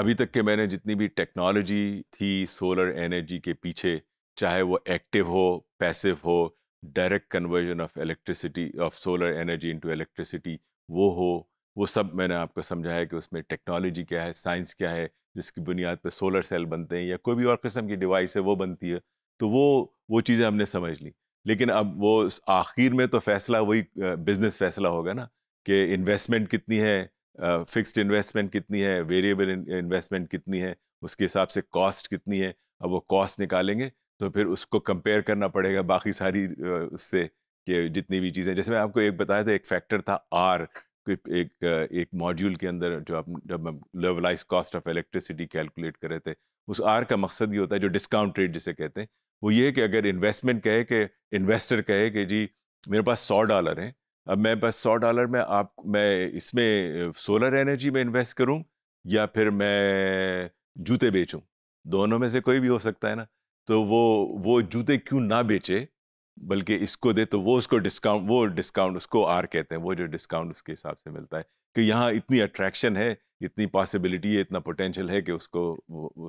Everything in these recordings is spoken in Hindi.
अभी तक के मैंने जितनी भी टेक्नोलॉजी थी सोलर एनर्जी के पीछे चाहे वो एक्टिव हो पैसिव हो direct conversion of electricity of solar energy into electricity वो हो वो सब मैंने आपको समझाया कि उसमें टेक्नोलॉजी क्या है साइंस क्या है जिसकी बुनियाद पर सोलर सेल बनते हैं या कोई भी और किस्म की डिवाइस है वो बनती है तो वो वो चीज़ें हमने समझ ली लेकिन अब वो आखिर में तो फैसला वही बिज़नेस फैसला होगा ना कि इन्वेस्टमेंट कितनी है फिक्स्ड uh, इन्वेस्टमेंट कितनी है वेरिएबल इन्वेस्टमेंट कितनी है उसके हिसाब से कॉस्ट कितनी है अब वो कॉस्ट निकालेंगे तो फिर उसको कंपेयर करना पड़ेगा बाकी सारी उससे कि जितनी भी चीज़ें जैसे मैं आपको एक बताया था एक फैक्टर था आर एक एक मॉड्यूल के अंदर जो आप जब levelized cost of electricity calculate कर रहे थे उस आर का मकसद ये होता है जो डिस्काउंट रेट जिसे कहते हैं वो ये कि अगर इन्वेस्टमेंट कहे कि इन्वेस्टर कहे कि जी मेरे पास सौ डॉलर हैं अब मैं बस सौ डॉलर में आप मैं इसमें सोलर एनर्जी में इन्वेस्ट करूं या फिर मैं जूते बेचूं दोनों में से कोई भी हो सकता है ना तो वो वो जूते क्यों ना बेचे बल्कि इसको दे तो वो उसको डिस्काउंट वो डिस्काउंट उसको आर कहते हैं वो जो डिस्काउंट उसके हिसाब से मिलता है कि यहाँ इतनी अट्रैक्शन है इतनी पॉसिबिलिटी है इतना पोटेंशियल है कि उसको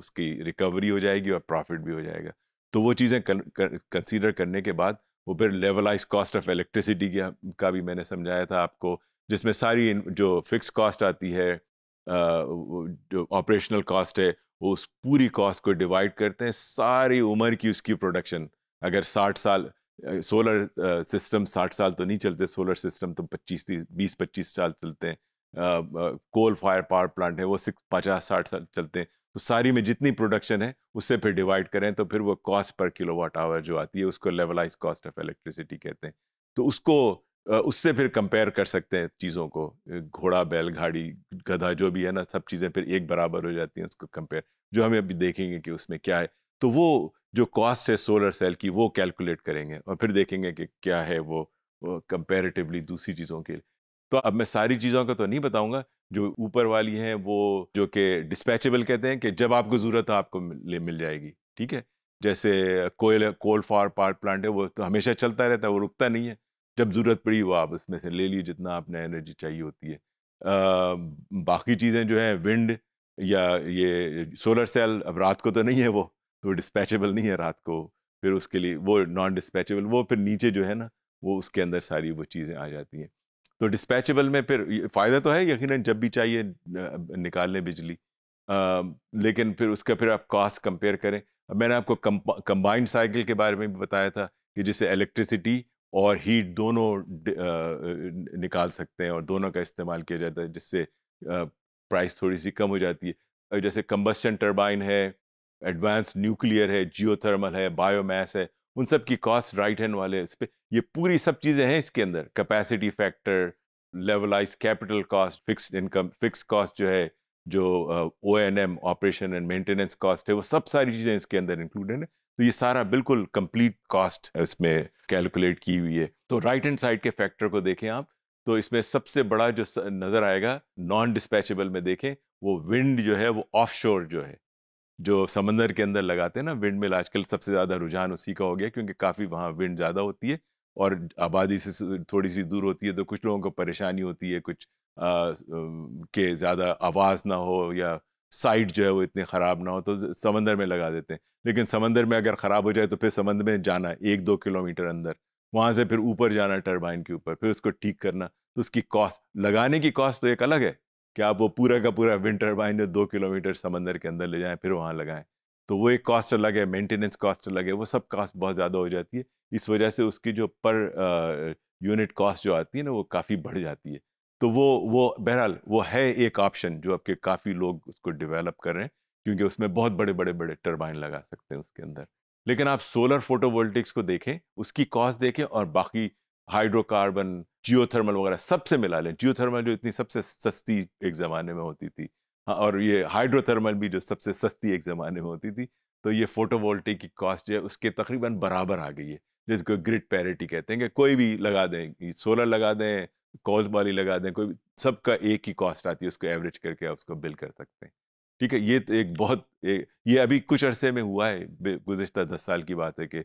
उसकी रिकवरी हो जाएगी और प्रॉफिट भी हो जाएगा तो वो चीज़ें कंसीडर करने के बाद वो फिर लेवलाइज कॉस्ट ऑफ इलेक्ट्रिसिटी का भी मैंने समझाया था आपको जिसमें सारी जो फिक्स कॉस्ट आती है जो ऑपरेशनल कॉस्ट है वो उस पूरी कॉस्ट को डिवाइड करते हैं सारी उम्र की उसकी प्रोडक्शन अगर 60 साल सोलर सिस्टम 60 साल तो नहीं चलते सोलर सिस्टम तो 25 तीस बीस पच्चीस साल चलते हैं कोल फायर पावर प्लांट है वो सिक्स पचास साठ साल चलते हैं तो सारी में जितनी प्रोडक्शन है उससे फिर डिवाइड करें तो फिर वो कॉस्ट पर किलोवाट आवर जो आती है उसको लेवलाइज कॉस्ट ऑफ इलेक्ट्रिसिटी कहते हैं तो उसको उससे फिर कंपेयर कर सकते हैं चीज़ों को घोड़ा बैल घाड़ी गधा जो भी है ना सब चीज़ें फिर एक बराबर हो जाती हैं उसको कंपेयर जो हमें अभी देखेंगे कि उसमें क्या है तो वो जो कॉस्ट है सोलर सेल की वो कैलकुलेट करेंगे और फिर देखेंगे कि क्या है वो कंपेरेटिवली दूसरी चीज़ों के लिए तो अब मैं सारी चीज़ों का तो नहीं बताऊंगा जो ऊपर वाली हैं वो जो कि डिस्पैचेबल कहते हैं कि जब आपको ज़रूरत है आपको ले मिल जाएगी ठीक है जैसे कोयल कोल फार पावर प्लांट है वो तो हमेशा चलता रहता है वो रुकता नहीं है जब ज़रूरत पड़ी वो आप उसमें से ले लीजिए जितना आपने एनर्जी चाहिए होती है आ, बाकी चीज़ें जो हैं विंड या ये सोलर सेल अब रात को तो नहीं है वो तो डिस्पैचेबल नहीं है रात को फिर उसके लिए वो नॉन डिस्पैचेबल वो फिर नीचे जो है ना वो उसके अंदर सारी वो चीज़ें आ जाती हैं तो डिस्पैचेबल में फिर फ़ायदा तो है यकीनन जब भी चाहिए निकाल लें बिजली आ, लेकिन फिर उसका फिर आप कास्ट कंपेयर करें मैंने आपको कंबाइंड साइकिल के बारे में भी बताया था कि जिसे इलेक्ट्रिसिटी और हीट दोनों आ, निकाल सकते हैं और दोनों का इस्तेमाल किया जाता है जिससे प्राइस थोड़ी सी कम हो जाती है जैसे कंबस्टन टर्बाइन है एडवांस न्यूक्लियर है जियोथर्मल है बायोमास है उन सब की कॉस्ट राइट हैंड वाले इस पर ये पूरी सब चीज़ें हैं इसके अंदर capacity factor levelized capital cost fixed income fixed cost जो है जो O and M operation and maintenance cost है वो सब सारी चीज़ें इसके अंदर इंक्लूडेड है तो ये सारा बिल्कुल कंप्लीट कॉस्ट इसमें कैलकुलेट की हुई है तो राइट हैंड साइड के फैक्टर को देखें आप तो इसमें सबसे बड़ा जो नज़र आएगा नॉन डिस्पैचेबल में देखें वो विंड जो है वो ऑफ जो है जो समंदर के अंदर लगाते हैं ना विंड मिल आजकल सबसे ज़्यादा रुझान उसी का हो गया क्योंकि काफ़ी वहाँ विंड ज़्यादा होती है और आबादी से थोड़ी सी दूर होती है तो कुछ लोगों को परेशानी होती है कुछ आ, के ज़्यादा आवाज़ ना हो या साइट जो है वो इतने ख़राब ना हो तो समंदर में लगा देते हैं लेकिन समंदर में अगर ख़राब हो जाए तो फिर समंदर में जाना एक दो किलोमीटर अंदर वहाँ से फिर ऊपर जाना टर्बाइन के ऊपर फिर उसको ठीक करना तो उसकी कॉस्ट लगाने की कॉस्ट तो एक अलग है कि आप वो पूरा का पूरा विंटर टर्बाइन जो दो किलोमीटर समंदर के अंदर ले जाएं फिर वहाँ लगाएं तो वो एक कॉस्ट अलग है मेंटेनेंस कॉस्ट अलग है वो सब कॉस्ट बहुत ज़्यादा हो जाती है इस वजह से उसकी जो पर यूनिट कॉस्ट जो आती है ना वो काफ़ी बढ़ जाती है तो वो वो बहरहाल वो है एक ऑप्शन जो आपके काफ़ी लोग उसको डिवेलप कर रहे हैं क्योंकि उसमें बहुत बड़े बड़े बड़े टर्बाइन लगा सकते हैं उसके अंदर लेकिन आप सोलर फोटोवोल्टिक्स को देखें उसकी कॉस्ट देखें और बाकी हाइड्रोकार्बन जियोथर्मल वगैरह सबसे मिला लें जियोथर्मल जो इतनी सबसे सस्ती एक ज़माने में होती थी हाँ और ये हाइड्रोथर्मल भी जो सबसे सस्ती एक ज़माने में होती थी तो ये फोटोवोल्टिक की कॉस्ट जो है उसके तकरीबन बराबर आ गई है जिसको ग्रिड पैरिटी कहते हैं कि कोई भी लगा दें सोलर लगा दें कॉल वाली लगा दें कोई सबका एक ही कॉस्ट आती है उसको एवरेज करके आप उसको बिल कर सकते हैं ठीक है ये तो एक बहुत एक, ये अभी कुछ अरसे में हुआ है गुजशत दस साल की बात है कि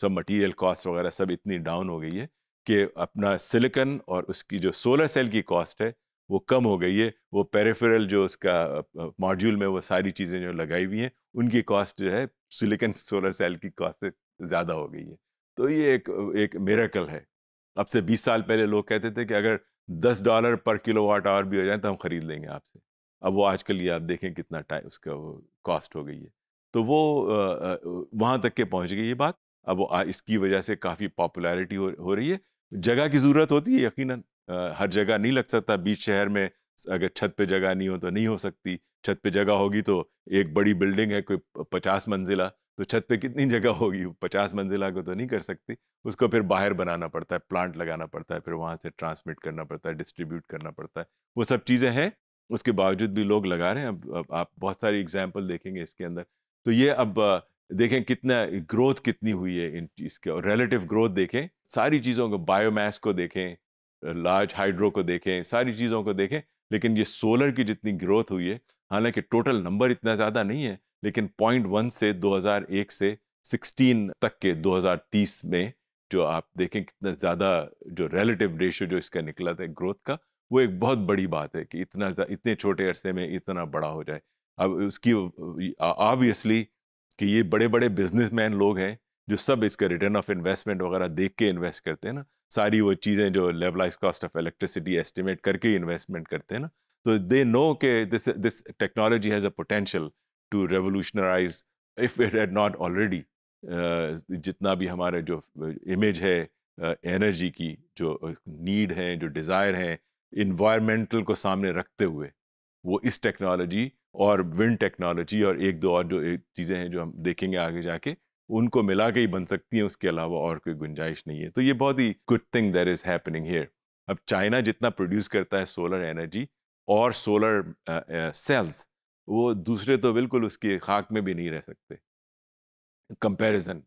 सब मटेरियल कॉस्ट वगैरह सब इतनी डाउन हो गई है कि अपना सिलिकन और उसकी जो सोलर सेल की कॉस्ट है वो कम हो गई है वो पेरिफेरल जो उसका मॉड्यूल में वो सारी चीज़ें जो लगाई हुई हैं उनकी कॉस्ट जो है सिलिकन सोलर सेल की कॉस्ट से ज़्यादा हो गई है तो ये एक एक मेरेकल है अब से 20 साल पहले लोग कहते थे कि अगर 10 डॉलर पर किलो वाट आवर भी हो जाए तो हम ख़रीद लेंगे आपसे अब वो आजकल ये आप देखें कितना टाइम उसका वो कॉस्ट हो गई है तो वो वहाँ तक के पहुँच गई ये बात अब वो इसकी वजह से काफ़ी पॉपुलैरिटी हो, हो रही है जगह की ज़रूरत होती है यकीनन हर जगह नहीं लग सकता बीच शहर में अगर छत पे जगह नहीं हो तो नहीं हो सकती छत पे जगह होगी तो एक बड़ी बिल्डिंग है कोई पचास मंजिला तो छत पे कितनी जगह होगी पचास मंजिला को तो नहीं कर सकती उसको फिर बाहर बनाना पड़ता है प्लांट लगाना पड़ता है फिर वहाँ से ट्रांसमिट करना पड़ता है डिस्ट्रीब्यूट करना पड़ता है वो सब चीज़ें हैं उसके बावजूद भी लोग लगा रहे हैं अब, अब आप बहुत सारी एग्जाम्पल देखेंगे इसके अंदर तो ये अब देखें कितना ग्रोथ कितनी हुई है इन इसके और रिलेटिव ग्रोथ देखें सारी चीज़ों को बायोमास को देखें लार्ज हाइड्रो को देखें सारी चीज़ों को देखें लेकिन ये सोलर की जितनी ग्रोथ हुई है हालांकि टोटल नंबर इतना ज़्यादा नहीं है लेकिन पॉइंट वन से 2001 से 16 तक के 2030 में जो आप देखें कितना ज़्यादा जो रिलेटिव रेशियो जो इसका निकला था ग्रोथ का वो एक बहुत बड़ी बात है कि इतना इतने छोटे अरसे में इतना बड़ा हो जाए अब उसकी ऑब्वियसली कि ये बड़े बड़े बिजनेसमैन लोग हैं जो सब इसका रिटर्न ऑफ इन्वेस्टमेंट वगैरह देख के इन्वेस्ट करते हैं ना सारी वो चीज़ें जो levelized cost of electricity estimate करके इन्वेस्टमेंट करते हैं ना तो दे नो के this this technology has a potential to revolutionize if it had not already जितना भी हमारे जो इमेज है एनर्जी की जो नीड है जो डिज़ायर हैं इन्वायरमेंटल को सामने रखते हुए वो इस टेक्नोलॉजी और विंड टेक्नोलॉजी और एक दो और जो चीज़ें हैं जो हम देखेंगे आगे जाके उनको मिला के ही बन सकती हैं उसके अलावा और कोई गुंजाइश नहीं है तो ये बहुत ही good thing there is happening here अब चाइना जितना प्रोड्यूस करता है सोलर एनर्जी और सोलर सेल्स वो दूसरे तो बिल्कुल उसके खाक में भी नहीं रह सकते कंपैरिजन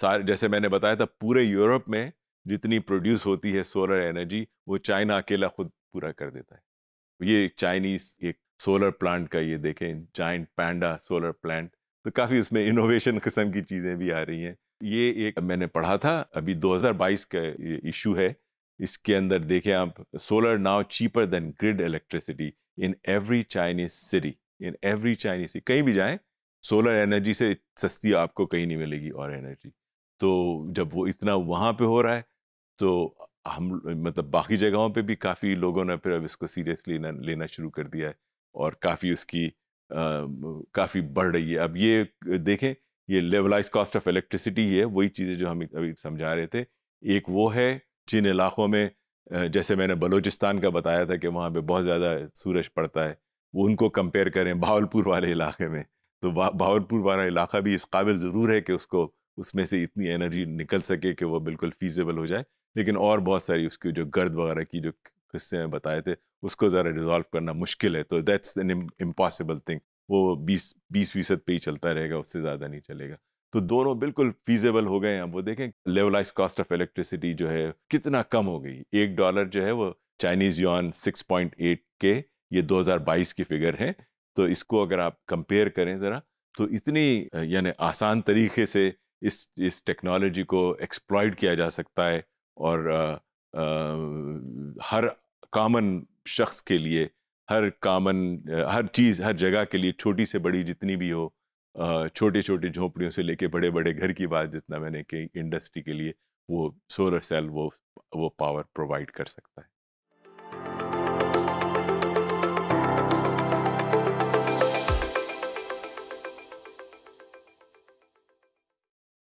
सारे जैसे मैंने बताया था पूरे यूरोप में जितनी प्रोड्यूस होती है सोलर एनर्जी वो चाइना अकेला खुद पूरा कर देता है ये चाइनीज एक सोलर प्लांट का ये देखें जाइंट पैंडा सोलर प्लांट तो काफ़ी उसमें इनोवेशन किस्म की चीज़ें भी आ रही हैं ये एक मैंने पढ़ा था अभी 2022 का इशू है इसके अंदर देखें आप solar now cheaper than grid electricity in every Chinese city in every Chinese city कहीं भी जाएं सोलर एनर्जी से सस्ती आपको कहीं नहीं मिलेगी और एनर्जी तो जब वो इतना वहाँ पे हो रहा है तो हम मतलब बाकी जगहों पे भी काफ़ी लोगों ने फिर अब इसको सीरियसली लेना लेना शुरू कर दिया है और काफ़ी उसकी काफ़ी बढ़ रही है अब ये देखें ये लेवलाइज कॉस्ट ऑफ इलेक्ट्रिसिटी है वही चीज़ें जो हम अभी समझा रहे थे एक वो है जिन इलाक़ों में जैसे मैंने बलूचिस्तान का बताया था कि वहाँ पे बहुत ज़्यादा सूरज पड़ता है वो उनको कंपेयर करें भावलपुर वाले इलाके में तो भावलपुर वाला इलाका भी इस काबिल ज़रूर है कि उसको उसमें से इतनी एनर्जी निकल सके कि वो बिल्कुल फीजेबल हो जाए लेकिन और बहुत सारी उसकी जो गर्द वगैरह की जो किस्से में बताए थे उसको ज़रा रिजॉल्व करना मुश्किल है तो दैट्स एन इम्पॉसिबल थिंग वो बीस बीस फीसद पे ही चलता रहेगा उससे ज़्यादा नहीं चलेगा तो दोनों बिल्कुल फीजेबल हो गए हैं वो देखें लेवलाइज कॉस्ट ऑफ इलेक्ट्रिसिटी जो है कितना कम हो गई एक डॉलर जो है वो चाइनीज़ यून एट के ये दो हज़ार बाईस की फिगर है तो इसको अगर आप कंपेयर करें ज़रा तो इतनी यानी आसान तरीके से इस इस टेक्नोलॉजी को एक्सप्लॉयड किया जा सकता है और हर कामन शख्स के लिए हर कामन हर चीज़ हर जगह के लिए छोटी से बड़ी जितनी भी हो छोटे छोटे झोंपड़ियों से लेके बड़े बड़े घर की बात जितना मैंने कही इंडस्ट्री के लिए वो सोलर सेल वो वो पावर प्रोवाइड कर सकता है